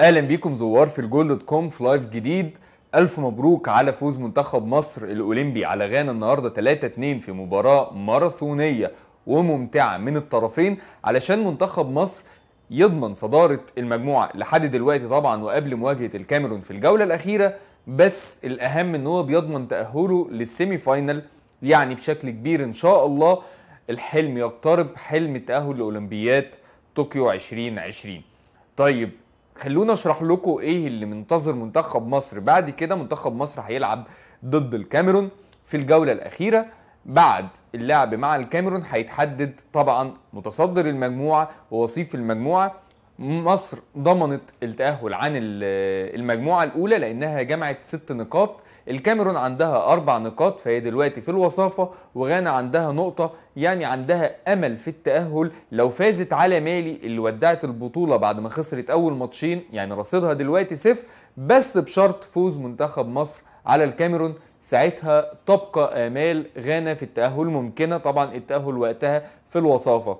اهلا بيكم زوار في الجول دوت كوم في لايف جديد الف مبروك على فوز منتخب مصر الاولمبي على غانا النهارده 3-2 في مباراه ماراثونيه وممتعه من الطرفين علشان منتخب مصر يضمن صداره المجموعه لحد دلوقتي طبعا وقبل مواجهه الكاميرون في الجوله الاخيره بس الاهم ان هو بيضمن تاهله للسيمي فاينل يعني بشكل كبير ان شاء الله الحلم يقترب حلم التاهل لاولمبياد طوكيو 2020 طيب خلونا اشرح لكم ايه اللي منتظر منتخب مصر بعد كده منتخب مصر هيلعب ضد الكاميرون في الجوله الاخيره بعد اللعب مع الكاميرون هيتحدد طبعا متصدر المجموعه ووصيف المجموعه مصر ضمنت التاهل عن المجموعه الاولى لانها جمعت ست نقاط الكاميرون عندها أربع نقاط فهي دلوقتي في الوصافة وغانا عندها نقطة يعني عندها أمل في التأهل لو فازت على مالي اللي ودعت البطولة بعد ما خسرت أول ماتشين يعني رصيدها دلوقتي صفر بس بشرط فوز منتخب مصر على الكاميرون ساعتها تبقى آمال غانا في التأهل ممكنة طبعا التأهل وقتها في الوصافة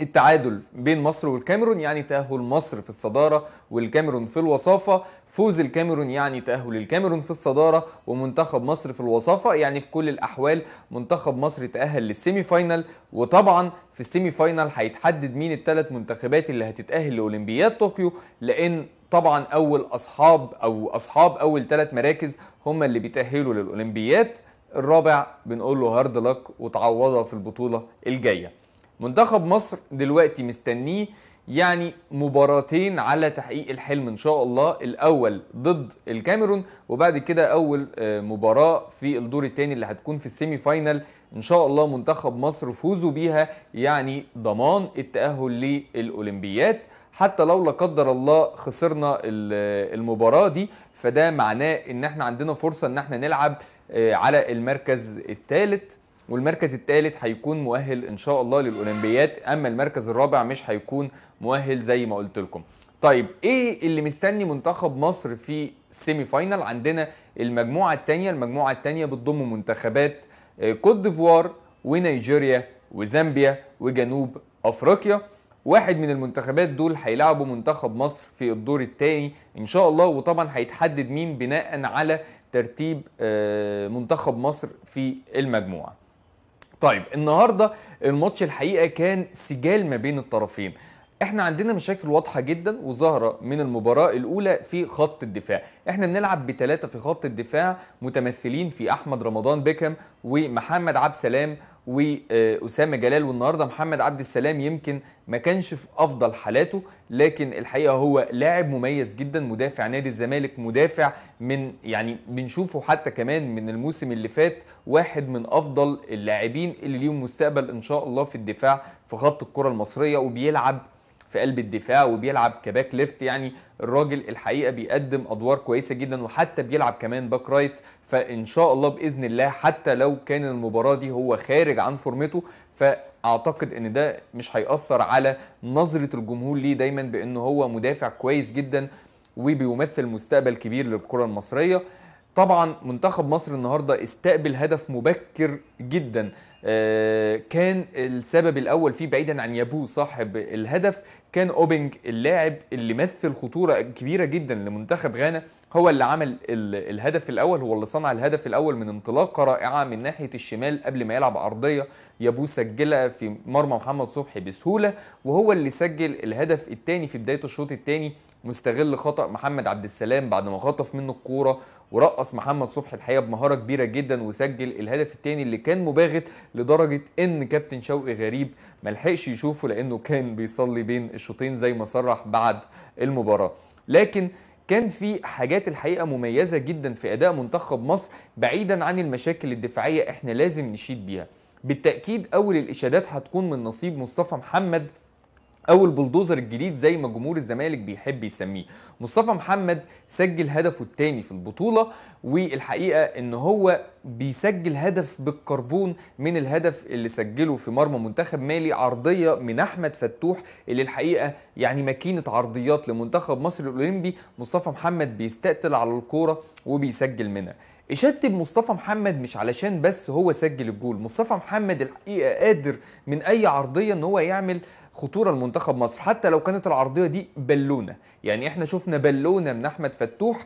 التعادل بين مصر والكاميرون يعني تأهل مصر في الصدارة والكاميرون في الوصافة فوز الكاميرون يعني تأهل الكاميرون في الصدارة ومنتخب مصر في الوصافة يعني في كل الأحوال منتخب مصر تأهل للسيمي فاينل وطبعا في السيمي فاينل هيتحدد مين الثلاث منتخبات اللي هتتأهل لأولمبياد طوكيو لأن طبعا أول أصحاب أو أصحاب أول ثلاث مراكز هم اللي بيتأهلوا للأولمبياد الرابع بنقول له هارد لك وتعوضها في البطولة الجاية منتخب مصر دلوقتي مستنيه يعني مباراتين على تحقيق الحلم ان شاء الله الاول ضد الكاميرون وبعد كده اول آه، مباراه في الدور الثاني اللي هتكون في السيمي فاينل ان شاء الله منتخب مصر فوزوا بيها يعني ضمان التاهل للاولمبيات حتى لو لا قدر الله خسرنا آه، المباراه دي فده معناه ان احنا عندنا فرصه ان احنا نلعب آه، على المركز الثالث والمركز الثالث هيكون مؤهل ان شاء الله للاولمبيات اما المركز الرابع مش هيكون مؤهل زي ما قلت لكم طيب ايه اللي مستني منتخب مصر في السيمي فاينال عندنا المجموعه الثانيه المجموعه الثانيه بتضم منتخبات كوت آه، ديفوار ونيجيريا وزامبيا وجنوب افريقيا واحد من المنتخبات دول هيلعبوا منتخب مصر في الدور الثاني ان شاء الله وطبعا هيتحدد مين بناء على ترتيب آه، منتخب مصر في المجموعه طيب النهارده الماتش الحقيقه كان سجال ما بين الطرفين احنا عندنا مشاكل واضحه جدا وظاهره من المباراه الاولى في خط الدفاع احنا بنلعب بثلاثه في خط الدفاع متمثلين في احمد رمضان بيكم ومحمد عبد سلام واسامه جلال والنهارده محمد عبد السلام يمكن ما كانش في افضل حالاته لكن الحقيقه هو لاعب مميز جدا مدافع نادي الزمالك مدافع من يعني بنشوفه حتى كمان من الموسم اللي فات واحد من افضل اللاعبين اللي ليهم مستقبل ان شاء الله في الدفاع في خط الكره المصريه وبيلعب في قلب الدفاع وبيلعب كباك ليفت يعني الراجل الحقيقه بيقدم ادوار كويسه جدا وحتى بيلعب كمان باك رايت فان شاء الله باذن الله حتى لو كان المباراه دي هو خارج عن فورمته فاعتقد ان ده مش هياثر على نظره الجمهور ليه دايما بانه هو مدافع كويس جدا وبيمثل مستقبل كبير للكره المصريه طبعا منتخب مصر النهارده استقبل هدف مبكر جدا آه، كان السبب الاول فيه بعيدا عن يابو صاحب الهدف كان اوبنج اللاعب اللي مثل خطوره كبيره جدا لمنتخب غانا هو اللي عمل الهدف الاول هو اللي صنع الهدف الاول من انطلاقه رائعه من ناحيه الشمال قبل ما يلعب عرضيه يابو سجلها في مرمى محمد صبحي بسهوله وهو اللي سجل الهدف الثاني في بدايه الشوط الثاني مستغل خطا محمد عبد السلام بعد ما خطف منه الكوره ورقص محمد صبحي الحقيقه بمهاره كبيره جدا وسجل الهدف الثاني اللي كان مباغت لدرجه ان كابتن شوقي غريب ما لحقش يشوفه لانه كان بيصلي بين الشوطين زي ما صرح بعد المباراه لكن كان في حاجات الحقيقه مميزه جدا في اداء منتخب مصر بعيدا عن المشاكل الدفاعيه احنا لازم نشيد بيها بالتاكيد اول الاشادات هتكون من نصيب مصطفى محمد او البلدوزر الجديد زي ما جمهور الزمالك بيحب يسميه مصطفى محمد سجل هدفه الثاني في البطوله والحقيقه ان هو بيسجل هدف بالكربون من الهدف اللي سجله في مرمى منتخب مالي عرضيه من احمد فتوح اللي الحقيقه يعني ماكينه عرضيات لمنتخب مصر الاولمبي مصطفى محمد بيستقتل على الكوره وبيسجل منها يشتم مصطفى محمد مش علشان بس هو سجل الجول مصطفى محمد الحقيقه قادر من اي عرضيه ان هو يعمل خطوره لمنتخب مصر حتى لو كانت العرضيه دي بالونه يعني احنا شفنا بالونه من احمد فتوح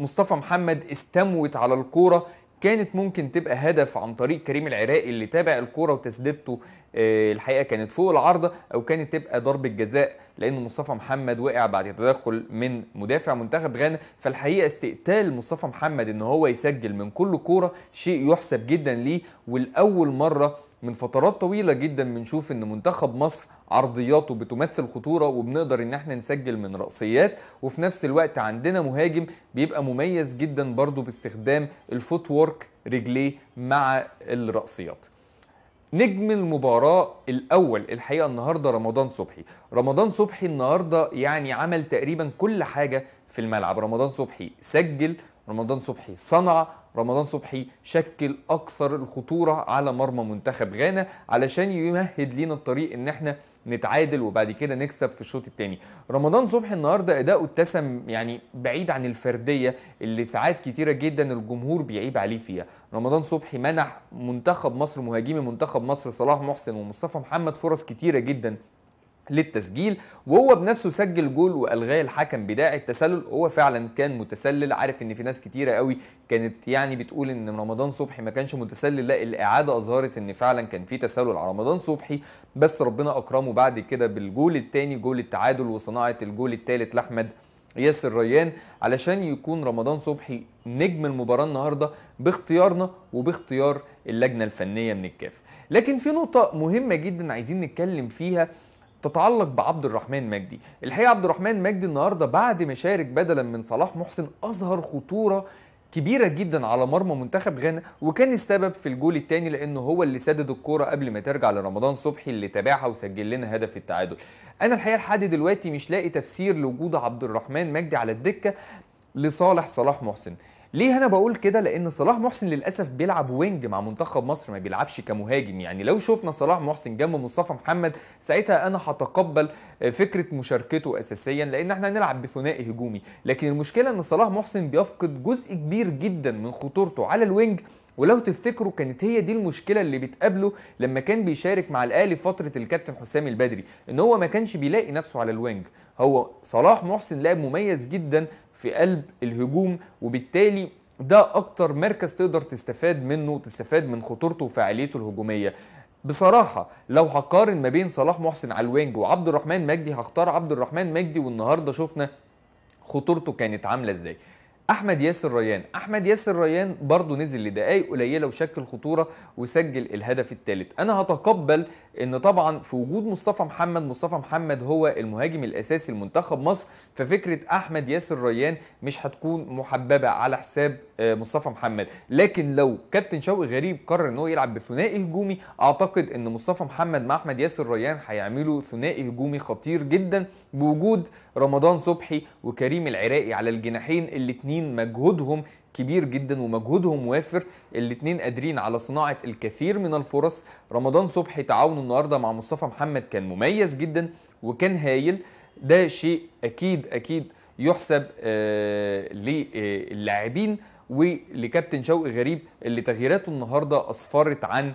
مصطفى محمد استموت على الكوره كانت ممكن تبقى هدف عن طريق كريم العراقي اللي تابع الكوره وتسديدته آه، الحقيقه كانت فوق العارضه او كانت تبقى ضربه جزاء لان مصطفى محمد وقع بعد تدخل من مدافع منتخب غانا فالحقيقه استقتال مصطفى محمد ان هو يسجل من كل كوره شيء يحسب جدا ليه ولاول مره من فترات طويله جدا بنشوف ان منتخب مصر عرضياته بتمثل خطوره وبنقدر ان احنا نسجل من راسيات وفي نفس الوقت عندنا مهاجم بيبقى مميز جدا برضو باستخدام الفوت وورك رجليه مع الراسيات نجم المباراة الأول الحقيقة النهاردة رمضان صبحي رمضان صبحي النهاردة يعني عمل تقريبا كل حاجة في الملعب رمضان صبحي سجل رمضان صبحي صنع رمضان صبحي شكل أكثر الخطورة على مرمى منتخب غانا علشان يمهد لينا الطريق إن احنا نتعادل وبعد كده نكسب في الشوط الثاني رمضان صبحي النهارده اداؤه اتسم يعني بعيد عن الفرديه اللي ساعات كتيره جدا الجمهور بيعيب عليه فيها رمضان صبحي منح منتخب مصر مهاجمي منتخب مصر صلاح محسن ومصطفى محمد فرص كتيره جدا للتسجيل وهو بنفسه سجل جول والغاه الحكم بداعي التسلل هو فعلا كان متسلل عارف ان في ناس كتيره قوي كانت يعني بتقول ان رمضان صبحي ما كانش متسلل لا الاعاده اظهرت ان فعلا كان في تسلل على رمضان صبحي بس ربنا اكرمه بعد كده بالجول الثاني جول التعادل وصناعه الجول الثالث لاحمد ياسر ريان علشان يكون رمضان صبحي نجم المباراة النهاردة باختيارنا وباختيار اللجنة الفنية من الكاف لكن في نقطة مهمة جدا عايزين نتكلم فيها تتعلق بعبد الرحمن مجدي الحقيقه عبد الرحمن مجدي النهارده بعد ما شارك بدلا من صلاح محسن اظهر خطوره كبيره جدا على مرمى منتخب غانا وكان السبب في الجول الثاني لانه هو اللي سدد الكوره قبل ما ترجع لرمضان صبحي اللي تابعها وسجل لنا هدف التعادل انا الحقيقه لحد دلوقتي مش لاقي تفسير لوجود عبد الرحمن مجدي على الدكه لصالح صلاح محسن ليه انا بقول كده لان صلاح محسن للاسف بيلعب وينج مع منتخب مصر ما بيلعبش كمهاجم يعني لو شفنا صلاح محسن جنب مصطفى محمد ساعتها انا هتقبل آه، فكره مشاركته اساسيا لان احنا هنلعب بثنائي هجومي لكن المشكله ان صلاح محسن بيفقد جزء كبير جدا من خطورته على الوينج ولو تفتكروا كانت هي دي المشكله اللي بتقابله لما كان بيشارك مع الاهلي فتره الكابتن حسام البدري ان هو ما كانش بيلاقي نفسه على الوينج هو صلاح محسن لاعب مميز جدا في قلب الهجوم وبالتالي ده اكتر مركز تقدر تستفاد منه وتستفاد من خطورته وفعاليته الهجوميه بصراحه لو هقارن ما بين صلاح محسن على الوينج وعبد الرحمن مجدي هختار عبد الرحمن مجدي والنهارده شفنا خطورته كانت عامله ازاي احمد ياسر ريان احمد ياسر ريان برضه نزل لدقائق قليله وشكل خطوره وسجل الهدف الثالث انا هتقبل ان طبعا في وجود مصطفى محمد مصطفى محمد هو المهاجم الاساسي لمنتخب مصر ففكره احمد ياسر ريان مش هتكون محببه على حساب آه، مصطفى محمد لكن لو كابتن شوقي غريب قرر ان هو يلعب بثنائي هجومي اعتقد ان مصطفى محمد مع احمد ياسر ريان هيعملوا ثنائي هجومي خطير جدا بوجود رمضان صبحي وكريم العراقي على الجناحين الاتنين مجهودهم كبير جدا ومجهودهم وافر الاتنين قادرين على صناعة الكثير من الفرص رمضان صبحي تعاونه النهاردة مع مصطفى محمد كان مميز جدا وكان هايل ده شيء أكيد أكيد يحسب آه، للاعبين ولكابتن شوقي غريب اللي تغييراته النهارده اصفرت عن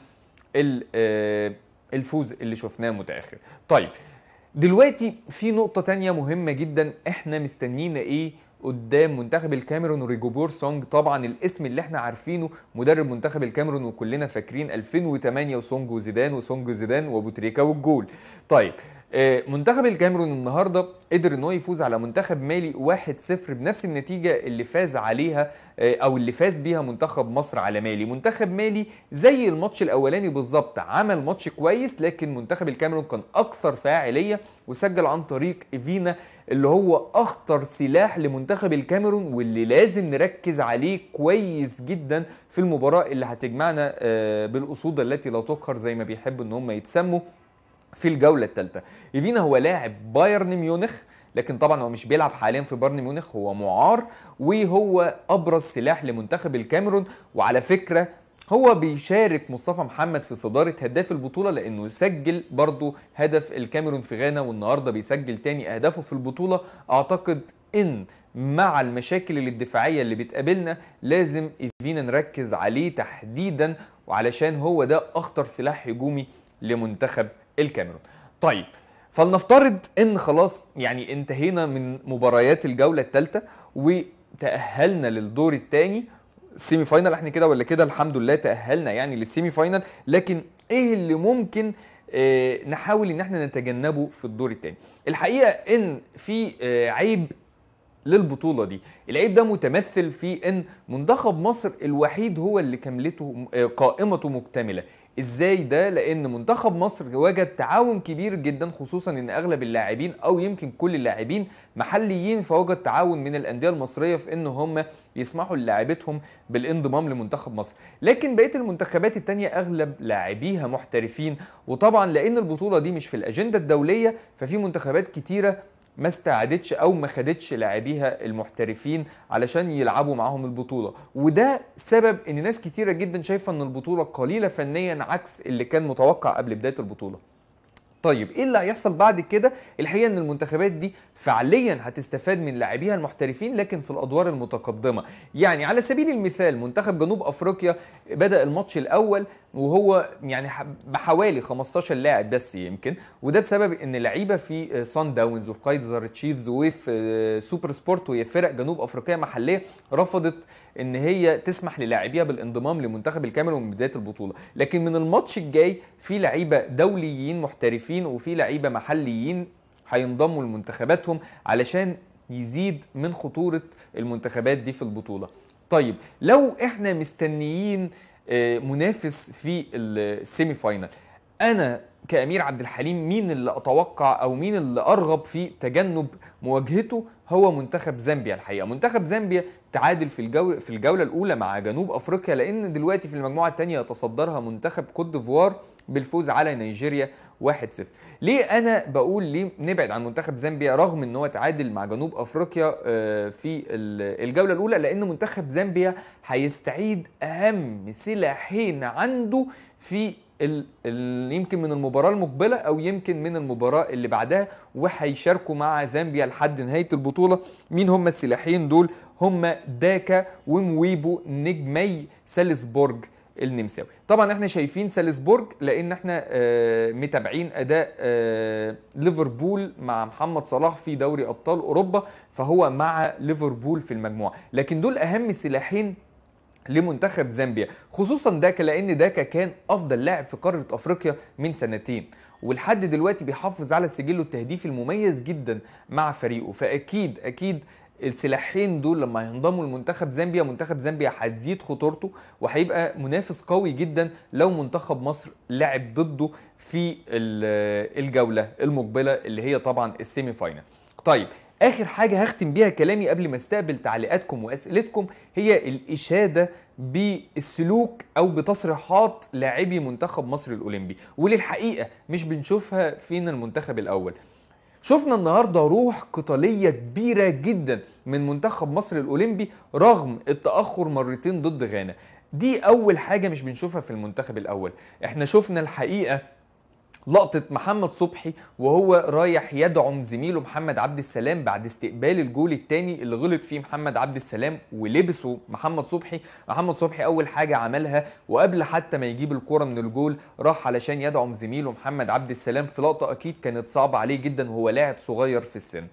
آه، الفوز اللي شفناه متاخر. طيب دلوقتي في نقطة تانية مهمة جدا احنا مستنيين ايه قدام منتخب الكاميرون وريجوبور سونج طبعا الاسم اللي احنا عارفينه مدرب منتخب الكاميرون وكلنا فاكرين 2008 وسونج وزيدان وسونج وزيدان وابو تريكا والجول طيب آه، منتخب الكاميرون النهارده قدر ان هو يفوز على منتخب مالي 1-0 بنفس النتيجه اللي فاز عليها آه، او اللي فاز بيها منتخب مصر على مالي، منتخب مالي زي الماتش الاولاني بالظبط عمل ماتش كويس لكن منتخب الكاميرون كان اكثر فاعليه وسجل عن طريق فينا اللي هو اخطر سلاح لمنتخب الكاميرون واللي لازم نركز عليه كويس جدا في المباراه اللي هتجمعنا آه، بالاسود التي لا تقهر زي ما بيحبوا ان هم يتسموا في الجوله الثالثه ايفينا هو لاعب بايرن ميونخ لكن طبعا هو مش بيلعب حاليا في بايرن ميونخ هو معار وهو ابرز سلاح لمنتخب الكاميرون وعلى فكره هو بيشارك مصطفى محمد في صدارة هداف البطولة لأنه سجل برضه هدف الكاميرون في غانا والنهاردة بيسجل تاني أهدافه في البطولة أعتقد إن مع المشاكل الدفاعية اللي بتقابلنا لازم إيفينا نركز عليه تحديدا وعلشان هو ده أخطر سلاح هجومي لمنتخب الكاميرون طيب فلنفترض ان خلاص يعني انتهينا من مباريات الجوله الثالثه وتاهلنا للدور الثاني سيمي فاينل احنا كده ولا كده الحمد لله تاهلنا يعني للسيمي فاينل لكن ايه اللي ممكن آه، نحاول ان احنا نتجنبه في الدور الثاني الحقيقه ان في آه، عيب للبطوله دي العيب ده متمثل في ان منتخب مصر الوحيد هو اللي كاملته آه، قائمته مكتمله ازاي ده لان منتخب مصر وجد تعاون كبير جدا خصوصا ان اغلب اللاعبين او يمكن كل اللاعبين محليين فوجد تعاون من الانديه المصريه في ان هم يسمحوا للاعبتهم بالانضمام لمنتخب مصر لكن بقيه المنتخبات الثانيه اغلب لاعبيها محترفين وطبعا لان البطوله دي مش في الاجنده الدوليه ففي منتخبات كتيره ما استعادتش او ما خدتش لاعبيها المحترفين علشان يلعبوا معاهم البطوله وده سبب ان ناس كتيره جدا شايفه ان البطوله قليله فنيا عكس اللي كان متوقع قبل بدايه البطوله طيب ايه اللي هيحصل بعد كده الحقيقه ان المنتخبات دي فعليا هتستفاد من لاعبيها المحترفين لكن في الادوار المتقدمه يعني على سبيل المثال منتخب جنوب افريقيا بدا الماتش الاول وهو يعني بحوالي 15 لاعب بس يمكن وده بسبب ان لعيبه في سان آه، داونز وفي كايزر تشيفز وفي سوبر سبورت وهي فرق جنوب افريقيه محليه رفضت ان هي تسمح للاعبيها بالانضمام لمنتخب الكاميرون من بدايه البطوله لكن من الماتش الجاي في لعيبه دوليين محترفين وفي لعيبه محليين هينضموا لمنتخباتهم علشان يزيد من خطوره المنتخبات دي في البطوله طيب لو احنا مستنيين آه، منافس في السيمي فاينال انا كامير عبد الحليم مين اللي اتوقع او مين اللي ارغب في تجنب مواجهته هو منتخب زامبيا الحقيقه منتخب زامبيا تعادل في الجوله في الجوله الاولى مع جنوب افريقيا لان دلوقتي في المجموعه الثانيه يتصدرها منتخب كوت ديفوار بالفوز على نيجيريا 1-0 ليه انا بقول ليه نبعد عن منتخب زامبيا رغم ان هو تعادل مع جنوب افريقيا آه، في الجوله الاولى لان منتخب زامبيا هيستعيد اهم سلاحين عنده في يمكن من المباراة المقبلة أو يمكن من المباراة اللي بعدها وهيشاركوا مع زامبيا لحد نهاية البطولة مين هم السلاحين دول هم داكا ومويبو نجمي سالزبورج النمساوي طبعا احنا شايفين سالزبورج لان احنا آه، متابعين اداء آه، ليفربول مع محمد صلاح في دوري ابطال اوروبا فهو مع ليفربول في المجموعه لكن دول اهم سلاحين لمنتخب زامبيا خصوصا داكا لان داكا كان افضل لاعب في قاره افريقيا من سنتين ولحد دلوقتي بيحافظ على سجله التهديفي المميز جدا مع فريقه فاكيد اكيد السلاحين دول لما هينضموا لمنتخب زامبيا منتخب زامبيا هتزيد خطورته وهيبقى منافس قوي جدا لو منتخب مصر لعب ضده في الجوله المقبله اللي هي طبعا السيمي فاينل طيب اخر حاجه هختم بيها كلامي قبل ما استقبل تعليقاتكم واسئلتكم هي الاشاده بالسلوك او بتصريحات لاعبي منتخب مصر الاولمبي وللحقيقه مش بنشوفها فين المنتخب الاول شفنا النهارده روح قتاليه كبيره جدا من منتخب مصر الاولمبي رغم التاخر مرتين ضد غانا دي اول حاجه مش بنشوفها في المنتخب الاول احنا شفنا الحقيقه لقطة محمد صبحي وهو رايح يدعم زميله محمد عبد السلام بعد استقبال الجول الثاني اللي غلط فيه محمد عبد السلام ولبسه محمد صبحي محمد صبحي أول حاجة عملها وقبل حتى ما يجيب الكرة من الجول راح علشان يدعم زميله محمد عبد السلام في لقطة أكيد كانت صعبة عليه جدا وهو لاعب صغير في السن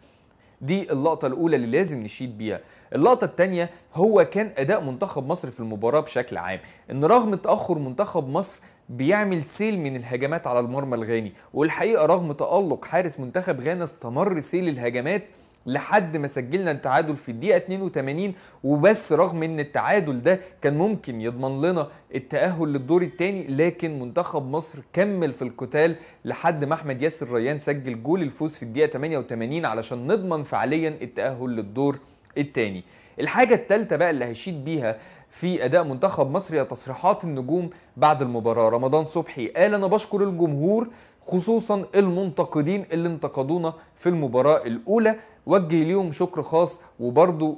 دي اللقطة الأولى اللي لازم نشيد بيها اللقطة الثانية هو كان أداء منتخب مصر في المباراة بشكل عام إن رغم تأخر منتخب مصر بيعمل سيل من الهجمات على المرمى الغاني والحقيقه رغم تالق حارس منتخب غانا استمر سيل الهجمات لحد ما سجلنا التعادل في الدقيقه 82 وبس رغم ان التعادل ده كان ممكن يضمن لنا التاهل للدور الثاني لكن منتخب مصر كمل في القتال لحد ما احمد ياسر ريان سجل جول الفوز في الدقيقه 88 علشان نضمن فعليا التاهل للدور الثاني الحاجه الثالثه بقى اللي هشيد بيها في اداء منتخب مصر هي تصريحات النجوم بعد المباراه رمضان صبحي قال انا بشكر الجمهور خصوصا المنتقدين اللي انتقدونا في المباراه الاولى وجه ليهم شكر خاص وبرضو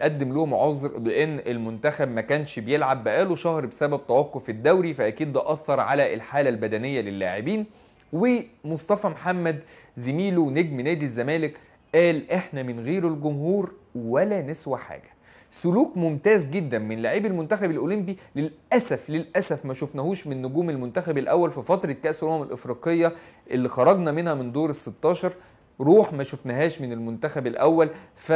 قدم لهم عذر بان المنتخب ما كانش بيلعب بقاله شهر بسبب توقف الدوري فاكيد ده اثر على الحاله البدنيه للاعبين ومصطفى محمد زميله نجم نادي الزمالك قال احنا من غير الجمهور ولا نسوى حاجه سلوك ممتاز جدا من لاعبي المنتخب الاولمبي للاسف للاسف ما شفناهوش من نجوم المنتخب الاول في فتره كاس الامم الافريقيه اللي خرجنا منها من دور ال 16 روح ما شفناهاش من المنتخب الاول ف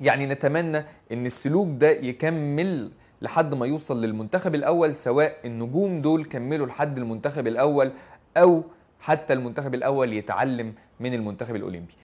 يعني نتمنى ان السلوك ده يكمل لحد ما يوصل للمنتخب الاول سواء النجوم دول كملوا لحد المنتخب الاول او حتى المنتخب الاول يتعلم من المنتخب الاولمبي